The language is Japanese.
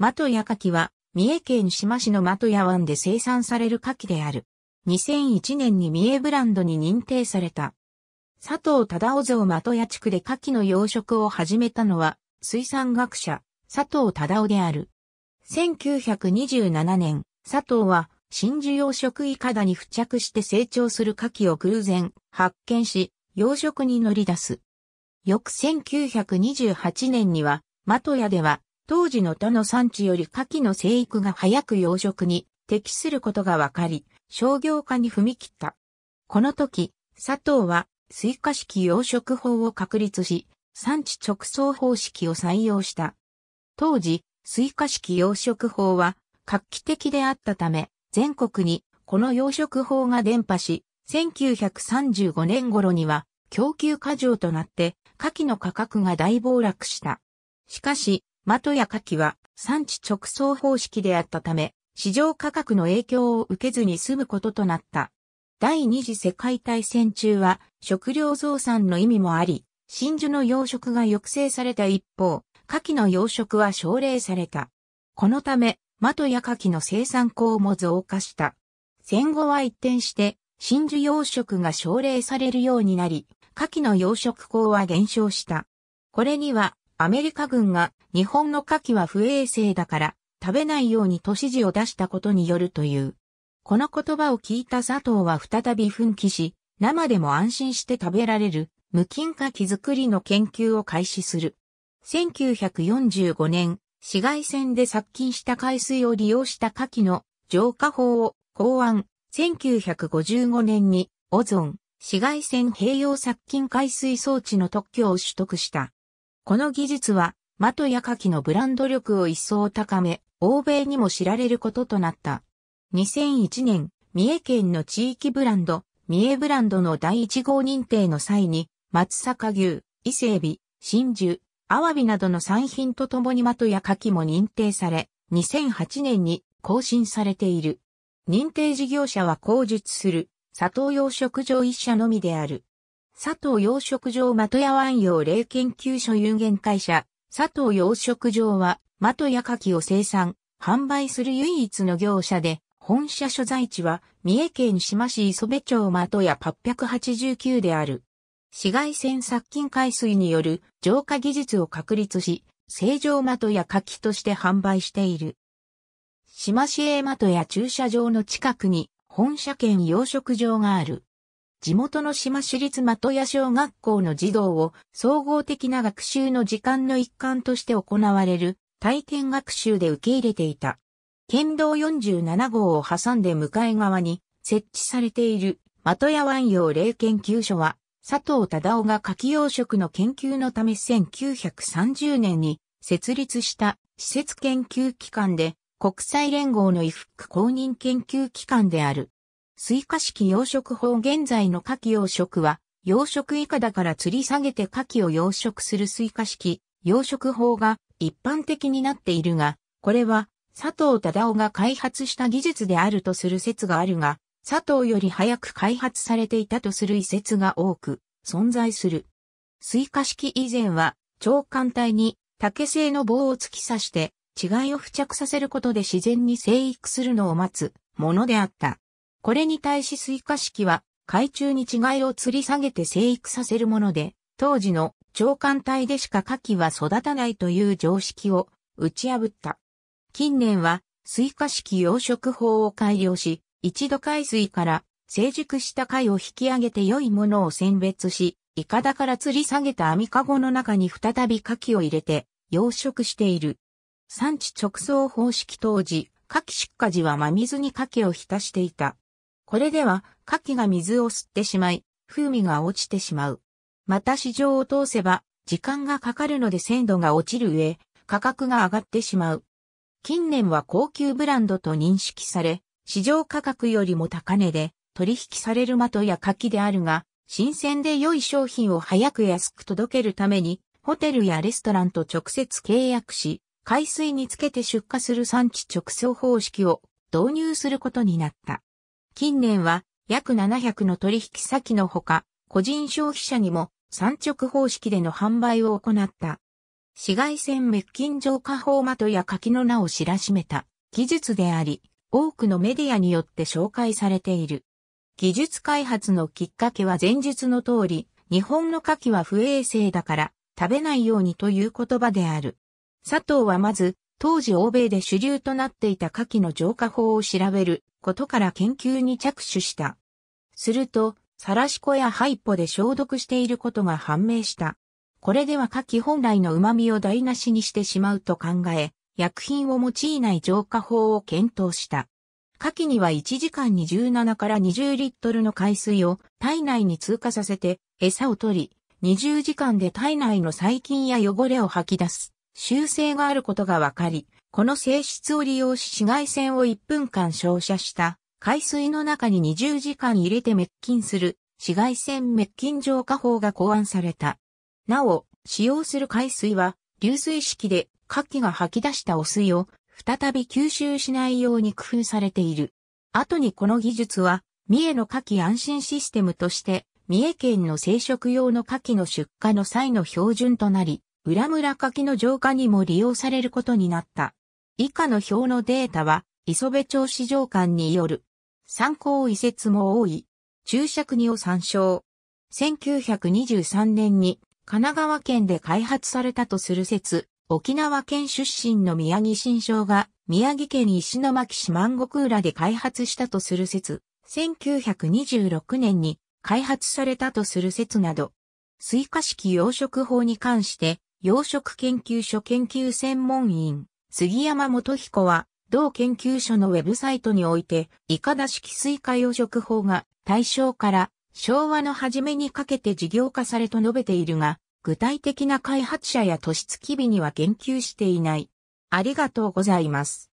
マトヤカキは、三重県志摩市のマトヤ湾で生産されるキである。2001年に三重ブランドに認定された。佐藤忠夫像トヤ地区で牡蠣の養殖を始めたのは、水産学者、佐藤忠夫である。1927年、佐藤は、真珠養殖イカダに付着して成長する牡蠣を偶然発見し、養殖に乗り出す。翌1928年には、トヤでは、当時の他の産地より牡蠣の生育が早く養殖に適することが分かり、商業化に踏み切った。この時、佐藤は、水化式養殖法を確立し、産地直送方式を採用した。当時、水化式養殖法は画期的であったため、全国にこの養殖法が伝播し、1935年頃には供給過剰となって、牡蠣の価格が大暴落した。しかし、的や牡蠣は産地直送方式であったため、市場価格の影響を受けずに済むこととなった。第二次世界大戦中は食料増産の意味もあり、真珠の養殖が抑制された一方、カキの養殖は奨励された。このため、的や牡蠣の生産項も増加した。戦後は一転して、真珠養殖が奨励されるようになり、カキの養殖港は減少した。これには、アメリカ軍が日本の牡蠣は不衛生だから食べないように都市示を出したことによるという。この言葉を聞いた佐藤は再び奮起し、生でも安心して食べられる無菌牡蠣作りの研究を開始する。1945年、紫外線で殺菌した海水を利用した牡蠣の浄化法を考案。1955年にオゾン紫外線併用殺菌海水装置の特許を取得した。この技術はヤやキのブランド力を一層高め、欧米にも知られることとなった。2001年、三重県の地域ブランド、三重ブランドの第1号認定の際に、松阪牛、伊勢海老、真珠、アワビなどの産品とともにヤやキも認定され、2008年に更新されている。認定事業者は口述する、佐藤養殖場一社のみである。佐藤養殖場的屋湾用霊研究所有限会社、佐藤養殖場は、的や柿を生産、販売する唯一の業者で、本社所在地は、三重県島市磯部町的や889である。紫外線殺菌海水による浄化技術を確立し、正常的や柿として販売している。島市営的や駐車場の近くに本社兼養殖場がある。地元の島市立的屋小学校の児童を総合的な学習の時間の一環として行われる体験学習で受け入れていた。県道47号を挟んで向かい側に設置されている的屋湾洋霊研究所は佐藤忠夫が夏季養殖の研究のため1930年に設立した施設研究機関で国際連合の衣服公認研究機関である。スイカ式養殖法現在の牡蠣養殖は、養殖以下だから吊り下げて牡蠣を養殖するスイカ式養殖法が一般的になっているが、これは佐藤忠夫が開発した技術であるとする説があるが、佐藤より早く開発されていたとする遺説が多く存在する。スイカ式以前は長官体に竹製の棒を突き刺して、違いを付着させることで自然に生育するのを待つものであった。これに対し水カ式は海中に稚貝を吊り下げて生育させるもので、当時の長官体でしか牡蠣は育たないという常識を打ち破った。近年は水カ式養殖法を改良し、一度海水から成熟した貝を引き上げて良いものを選別し、イカダから吊り下げた網かごの中に再び牡蠣を入れて養殖している。産地直送方式当時、牡蠣出荷時は真水に牡蠣を浸していた。これでは、牡蠣が水を吸ってしまい、風味が落ちてしまう。また市場を通せば、時間がかかるので鮮度が落ちる上、価格が上がってしまう。近年は高級ブランドと認識され、市場価格よりも高値で取引される的や柿であるが、新鮮で良い商品を早く安く届けるために、ホテルやレストランと直接契約し、海水につけて出荷する産地直送方式を導入することになった。近年は約700の取引先のほか、個人消費者にも産直方式での販売を行った。紫外線滅菌浄化法マトや柿の名を知らしめた技術であり、多くのメディアによって紹介されている。技術開発のきっかけは前述の通り、日本の柿は不衛生だから食べないようにという言葉である。佐藤はまず、当時欧米で主流となっていた柿の浄化法を調べることから研究に着手した。すると、サラシコやハイポで消毒していることが判明した。これでは牡蠣本来の旨味を台無しにしてしまうと考え、薬品を用いない浄化法を検討した。牡蠣には1時間に17から20リットルの海水を体内に通過させて餌を取り、20時間で体内の細菌や汚れを吐き出す修正があることが分かり、この性質を利用し紫外線を1分間照射した海水の中に20時間入れて滅菌する紫外線滅菌浄化法が考案された。なお、使用する海水は流水式で火器が吐き出した汚水を再び吸収しないように工夫されている。後にこの技術は三重の火器安心システムとして三重県の生殖用の火器の出荷の際の標準となり、村村柿の浄化にも利用されることになった。以下の表のデータは、磯部町市場館による。参考移設も多い。注釈にを参照。1923年に神奈川県で開発されたとする説、沖縄県出身の宮城新章が宮城県石巻市万国浦で開発したとする説、1926年に開発されたとする説など、イカ式養殖法に関して養殖研究所研究専門員、杉山元彦は、同研究所のウェブサイトにおいて、イカダ式水イカ養殖法が対象から昭和の初めにかけて事業化されと述べているが、具体的な開発者や都市月日には言及していない。ありがとうございます。